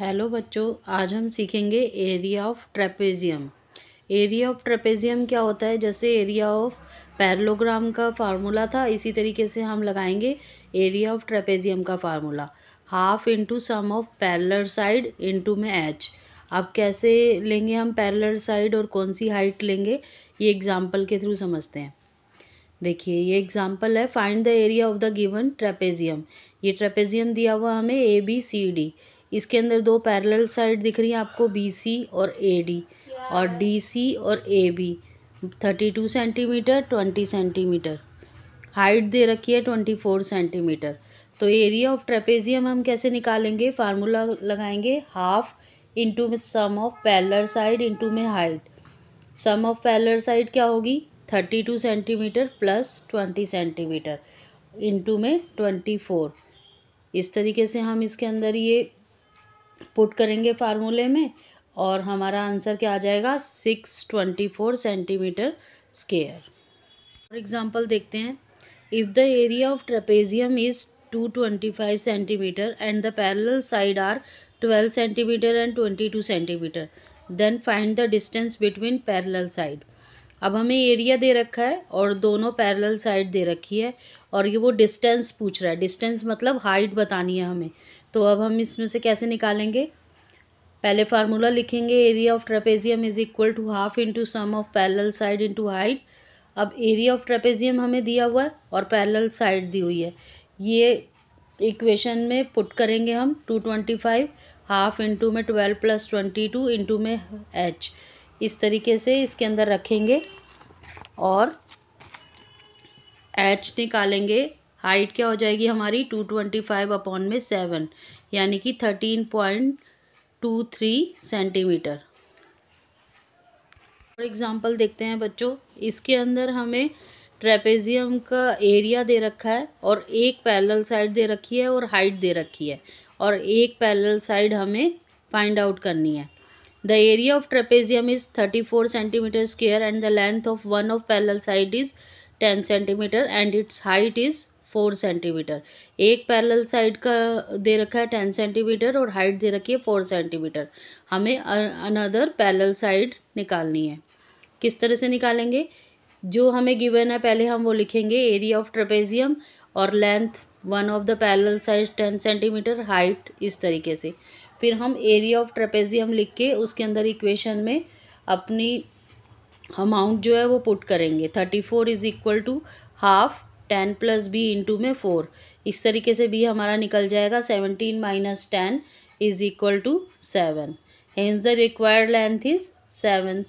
hello बच्चों आज हम सीखेंगे area of trapezium area of trapezium क्या होता है जैसे एरिया ऑफ पैरलोग्राम का फार्मूला था इसी तरीके से हम लगाएंगे एरिया ऑफ ट्रेपेजियम का formula half into sum of parallel side into में एच अब कैसे लेंगे हम पैरलर साइड और कौन सी हाइट लेंगे ये एग्जाम्पल के थ्रू समझते हैं देखिए ये एग्जाम्पल है find the area of the given trapezium ये ट्रेपेजियम दिया हुआ हमें ए बी सी डी इसके अंदर दो पैरेलल साइड दिख रही है आपको बी और ए और डी और A B thirty two centimetre twenty centimetre height दे रखी है ट्वेंटी फोर सेंटीमीटर तो एरिया ऑफ ट्रेपेजियम हम कैसे निकालेंगे फार्मूला लगाएंगे हाफ इंटू में sum of parallel side into में height sum of parallel side क्या होगी thirty two centimetre plus twenty centimetre into में ट्वेंटी फोर इस तरीके से हम इसके अंदर ये पुट करेंगे फार्मूले में और हमारा आंसर क्या आ जाएगा six twenty four centimetre square for example देखते हैं if the area of trapezium is two twenty five centimetre and the parallel side are twelve centimetre and twenty two centimetre then find the distance between parallel side अब हमें area दे रखा है और दोनों parallel side दे रखी है और ये वो डिस्टेंस पूछ रहा है डिस्टेंस मतलब हाइट बतानी है हमें तो अब हम इसमें से कैसे निकालेंगे पहले फार्मूला लिखेंगे area of trapezium is equal to half into sum of parallel side into height अब एरिया ऑफ ट्रेपेजियम हमें दिया हुआ है और पैरेलल साइड दी हुई है ये इक्वेशन में पुट करेंगे हम two twenty five half into में twelve plus twenty two into में एच इस तरीके से इसके अंदर रखेंगे और एच निकालेंगे हाइट क्या हो जाएगी हमारी टू ट्वेंटी फाइव अपॉन में सेवन यानी कि thirteen point two three centimetre for example देखते हैं बच्चों इसके अंदर हमें ट्रेपेजियम का एरिया दे रखा है और एक पैरेलल साइड दे रखी है और हाइट दे रखी है और एक पैरेलल साइड हमें फाइंड आउट करनी है the area of trapezium is thirty four centimetre square and the length of one of parallel side is ten centimetre and its height is four centimetre एक parallel side का दे रखा है ten centimetre और height दे रखी है four centimetre हमें अनदर पैरेलल साइड निकालनी है किस तरह से निकालेंगे जो हमें गिवन है पहले हम वो लिखेंगे एरिया ऑफ ट्रपेजियम और length one of the parallel size ten centimetre height इस तरीके से फिर हम एरिया ऑफ ट्रपेजियम लिख के उसके अंदर इक्वेशन में अपनी अमाउंट जो है वो पुट करेंगे thirty four is equal to half ten plus B into में फ़ोर इस तरीके से बी हमारा निकल जाएगा seventeen minus ten is equal to seven hence the required length is seven